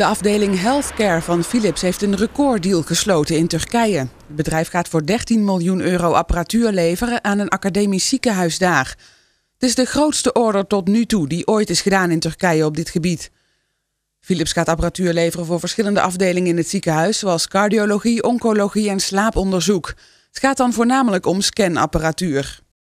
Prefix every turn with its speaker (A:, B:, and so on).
A: De afdeling Healthcare van Philips heeft een recorddeal gesloten in Turkije. Het bedrijf gaat voor 13 miljoen euro apparatuur leveren aan een academisch ziekenhuis daar. Het is de grootste order tot nu toe die ooit is gedaan in Turkije op dit gebied. Philips gaat apparatuur leveren voor verschillende afdelingen in het ziekenhuis, zoals cardiologie, oncologie en slaaponderzoek. Het gaat dan voornamelijk om scanapparatuur.